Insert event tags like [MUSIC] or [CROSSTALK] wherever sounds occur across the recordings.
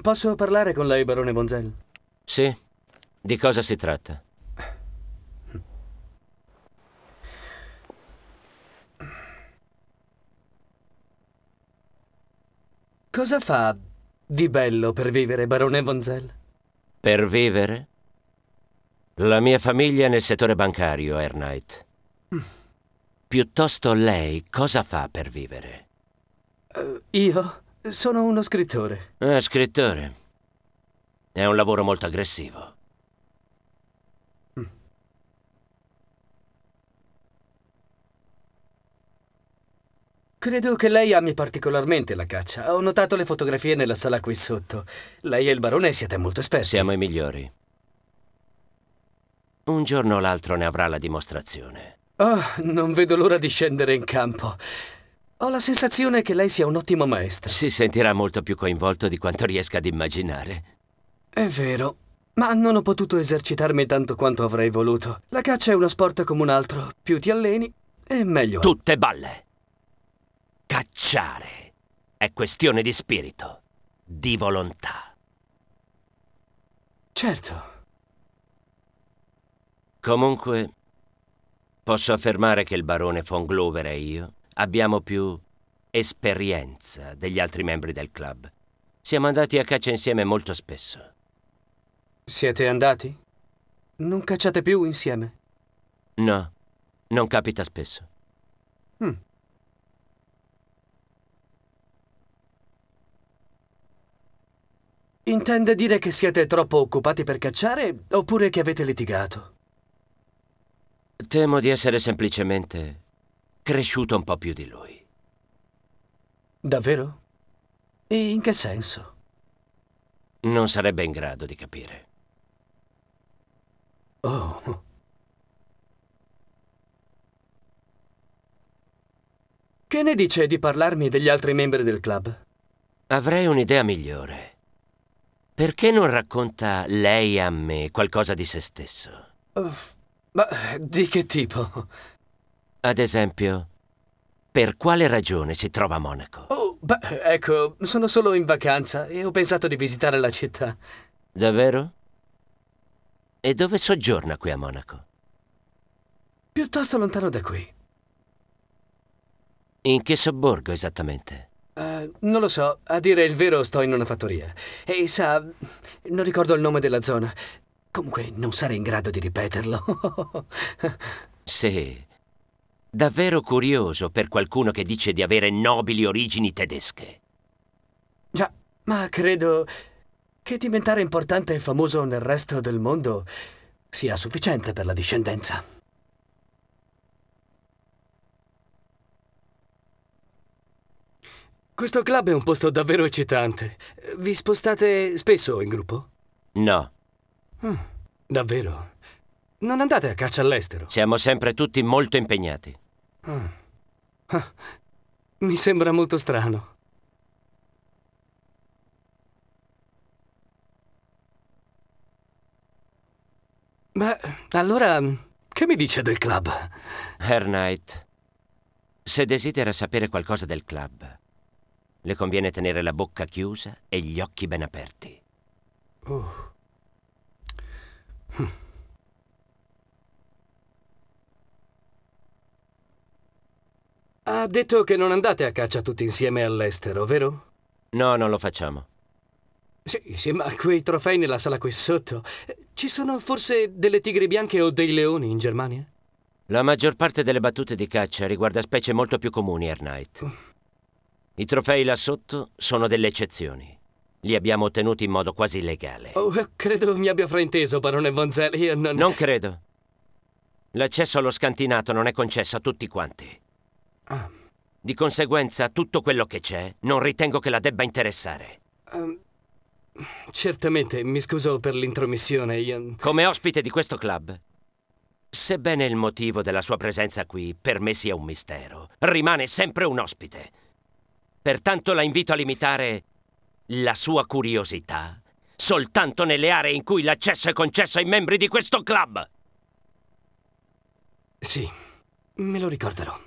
Posso parlare con lei, barone Bonzel? Sì. Di cosa si tratta? Cosa fa di bello per vivere, barone Bonzel? Per vivere? La mia famiglia è nel settore bancario, Air mm. Piuttosto lei cosa fa per vivere? Uh, io? Sono uno scrittore. Ah, scrittore. È un lavoro molto aggressivo. Credo che lei ami particolarmente la caccia. Ho notato le fotografie nella sala qui sotto. Lei e il barone siete molto esperti. Siamo i migliori. Un giorno o l'altro ne avrà la dimostrazione. Oh, non vedo l'ora di scendere in campo. Ho la sensazione che lei sia un ottimo maestro. Si sentirà molto più coinvolto di quanto riesca ad immaginare. È vero, ma non ho potuto esercitarmi tanto quanto avrei voluto. La caccia è uno sport come un altro. Più ti alleni, e meglio. Tutte balle. Cacciare è questione di spirito, di volontà. Certo. Comunque, posso affermare che il barone von Glover e io abbiamo più esperienza degli altri membri del club. Siamo andati a caccia insieme molto spesso. Siete andati? Non cacciate più insieme? No, non capita spesso. Mm. Intende dire che siete troppo occupati per cacciare oppure che avete litigato? Temo di essere semplicemente cresciuto un po' più di lui. Davvero? E in che senso? Non sarebbe in grado di capire. Oh. Che ne dice di parlarmi degli altri membri del club? Avrei un'idea migliore. Perché non racconta lei a me qualcosa di se stesso? Uh, ma di che tipo? Ad esempio, per quale ragione si trova a Monaco? Oh, beh, ecco, sono solo in vacanza e ho pensato di visitare la città. Davvero? E dove soggiorna qui a Monaco? Piuttosto lontano da qui. In che sobborgo esattamente? Uh, non lo so, a dire il vero sto in una fattoria. E sa, non ricordo il nome della zona. Comunque non sarei in grado di ripeterlo. [LAUGHS] sì, Davvero curioso per qualcuno che dice di avere nobili origini tedesche. Già, ma credo che diventare importante e famoso nel resto del mondo sia sufficiente per la discendenza. Questo club è un posto davvero eccitante. Vi spostate spesso in gruppo? No. Mm, davvero? Non andate a caccia all'estero? Siamo sempre tutti molto impegnati. Ah. Ah. Mi sembra molto strano. Beh, allora, che mi dice del club? Herr Knight, se desidera sapere qualcosa del club, le conviene tenere la bocca chiusa e gli occhi ben aperti. Oh. Hm. Ha detto che non andate a caccia tutti insieme all'estero, vero? No, non lo facciamo. Sì, sì, ma quei trofei nella sala qui sotto. Eh, ci sono forse delle tigri bianche o dei leoni in Germania? La maggior parte delle battute di caccia riguarda specie molto più comuni, Air mm. I trofei là sotto sono delle eccezioni. Li abbiamo ottenuti in modo quasi legale. Oh, credo mi abbia frainteso, barone Vanzelli. Non... non credo. L'accesso allo scantinato non è concesso a tutti quanti. Ah. Di conseguenza, tutto quello che c'è non ritengo che la debba interessare. Um, certamente, mi scuso per l'intromissione. Io... Come ospite di questo club, sebbene il motivo della sua presenza qui per me sia un mistero, rimane sempre un ospite. Pertanto la invito a limitare la sua curiosità soltanto nelle aree in cui l'accesso è concesso ai membri di questo club. Sì, me lo ricorderò.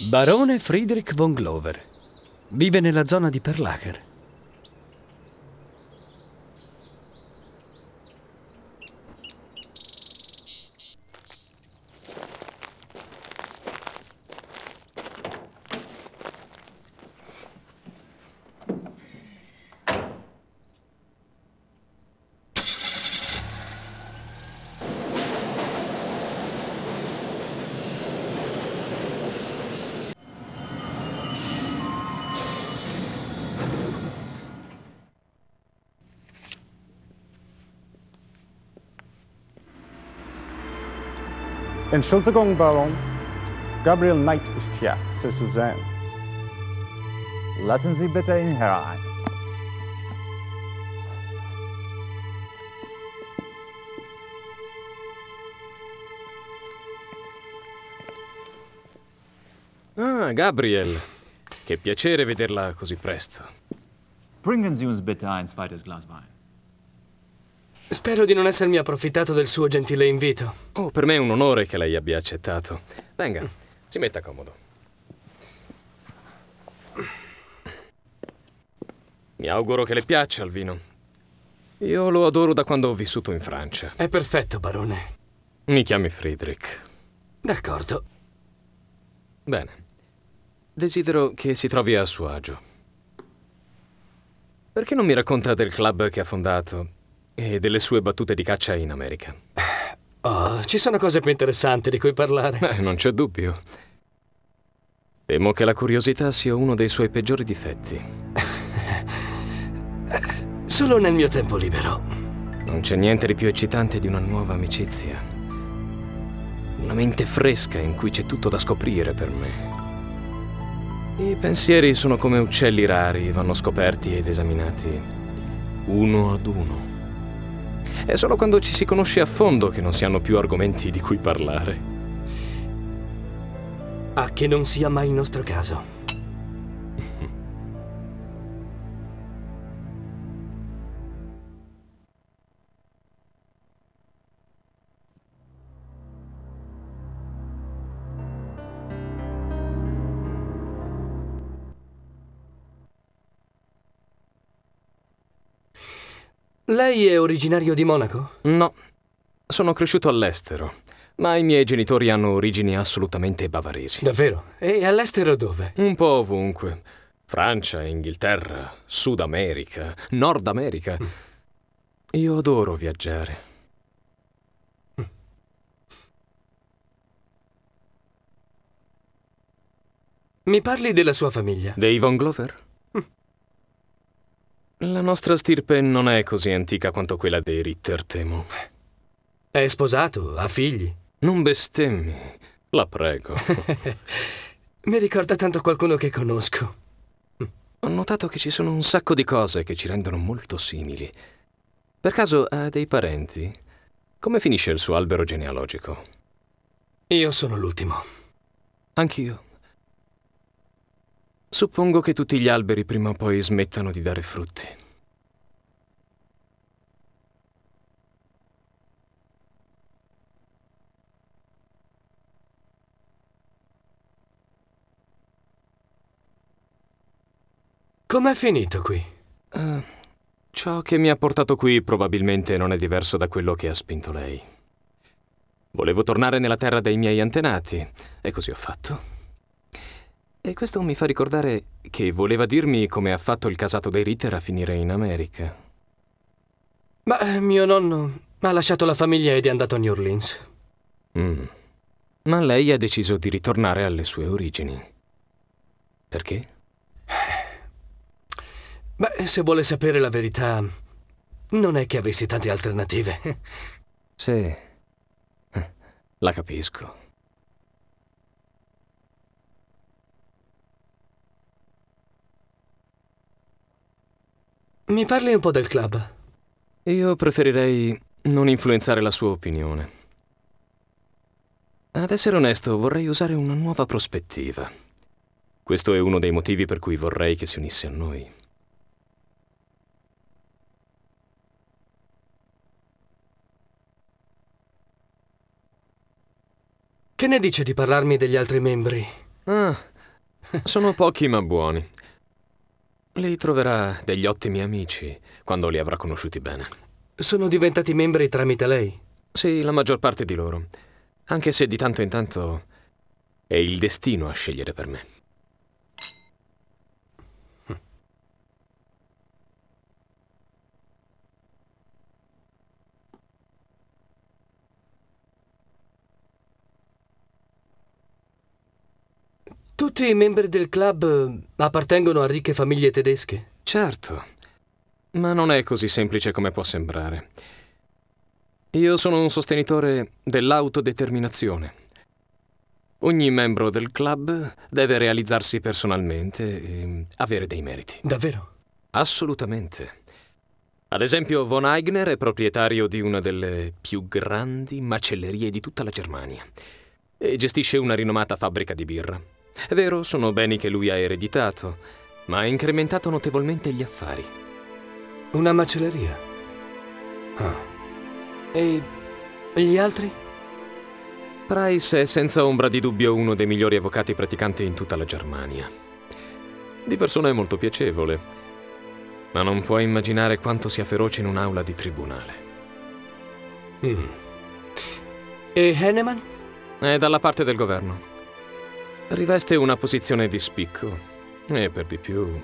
Barone Friedrich von Glover. Vive nella zona di Perlacher. In Schultergang Baron, Gabriel Knight ist hier, Sir Suzanne. Lassen Sie bitte ihn herein. Ah, Gabriel. Che piacere vederla così presto. Bringen Sie uns bitte ein zweites Glas Wein. Spero di non essermi approfittato del suo gentile invito. Oh, per me è un onore che lei abbia accettato. Venga, si metta comodo. Mi auguro che le piaccia il vino. Io lo adoro da quando ho vissuto in Francia. È perfetto, barone. Mi chiami Friedrich. D'accordo. Bene. Desidero che si trovi a suo agio. Perché non mi racconta del club che ha fondato? e delle sue battute di caccia in America. Oh, ci sono cose più interessanti di cui parlare. Beh, non c'è dubbio. Temo che la curiosità sia uno dei suoi peggiori difetti. [LAUGHS] Solo nel mio tempo libero. Non c'è niente di più eccitante di una nuova amicizia. Una mente fresca in cui c'è tutto da scoprire per me. I pensieri sono come uccelli rari, vanno scoperti ed esaminati uno ad uno. È solo quando ci si conosce a fondo che non si hanno più argomenti di cui parlare. A che non sia mai il nostro caso. Lei è originario di Monaco? No, sono cresciuto all'estero, ma i miei genitori hanno origini assolutamente bavaresi. Davvero? E all'estero dove? Un po' ovunque. Francia, Inghilterra, Sud America, Nord America. Mm. Io adoro viaggiare. Mi parli della sua famiglia? Dei Von Glover? La nostra stirpe non è così antica quanto quella dei Ritter, temo. È sposato, ha figli. Non bestemmi, la prego. [LAUGHS] Mi ricorda tanto qualcuno che conosco. Ho notato che ci sono un sacco di cose che ci rendono molto simili. Per caso ha dei parenti? Come finisce il suo albero genealogico? Io sono l'ultimo. Anch'io. Suppongo che tutti gli alberi prima o poi smettano di dare frutti. Com'è finito qui? Uh, ciò che mi ha portato qui probabilmente non è diverso da quello che ha spinto lei. Volevo tornare nella terra dei miei antenati, e così ho fatto. E questo mi fa ricordare che voleva dirmi come ha fatto il casato dei Ritter a finire in America. Ma eh, mio nonno ha lasciato la famiglia ed è andato a New Orleans. Mm. Ma lei ha deciso di ritornare alle sue origini. Perché? Beh, se vuole sapere la verità, non è che avessi tante alternative. Sì, eh, la capisco. Mi parli un po' del club. Io preferirei non influenzare la sua opinione. Ad essere onesto, vorrei usare una nuova prospettiva. Questo è uno dei motivi per cui vorrei che si unisse a noi. Che ne dice di parlarmi degli altri membri? Ah, sono pochi ma buoni. Lei troverà degli ottimi amici quando li avrà conosciuti bene. Sono diventati membri tramite lei? Sì, la maggior parte di loro. Anche se di tanto in tanto è il destino a scegliere per me. Tutti i membri del club eh, appartengono a ricche famiglie tedesche. Certo, ma non è così semplice come può sembrare. Io sono un sostenitore dell'autodeterminazione. Ogni membro del club deve realizzarsi personalmente e avere dei meriti. Davvero? Assolutamente. Ad esempio, von Eigner è proprietario di una delle più grandi macellerie di tutta la Germania e gestisce una rinomata fabbrica di birra. È vero, sono beni che lui ha ereditato, ma ha incrementato notevolmente gli affari. Una macelleria? Ah. E gli altri? Price è senza ombra di dubbio uno dei migliori avvocati praticanti in tutta la Germania. Di persona è molto piacevole, ma non puoi immaginare quanto sia feroce in un'aula di tribunale. Mm. E Henneman? È dalla parte del governo. Riveste una posizione di spicco e per di più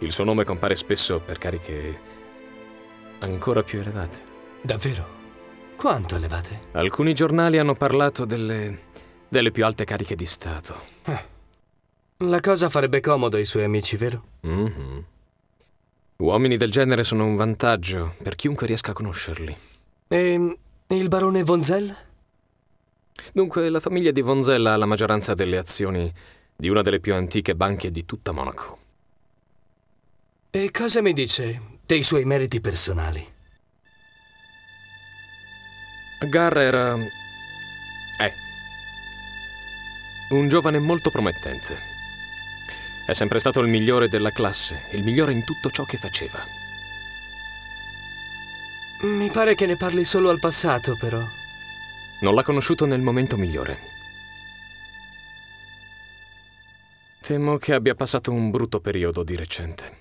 il suo nome compare spesso per cariche ancora più elevate. Davvero? Quanto elevate? Alcuni giornali hanno parlato delle, delle più alte cariche di Stato. Eh. La cosa farebbe comodo ai suoi amici, vero? Mm -hmm. Uomini del genere sono un vantaggio per chiunque riesca a conoscerli. E ehm, il barone Vonzel? Dunque, la famiglia di Vonzella ha la maggioranza delle azioni di una delle più antiche banche di tutta Monaco. E cosa mi dice dei suoi meriti personali? Gar era... è... un giovane molto promettente. È sempre stato il migliore della classe, il migliore in tutto ciò che faceva. Mi pare che ne parli solo al passato, però. Non l'ha conosciuto nel momento migliore. Temo che abbia passato un brutto periodo di recente.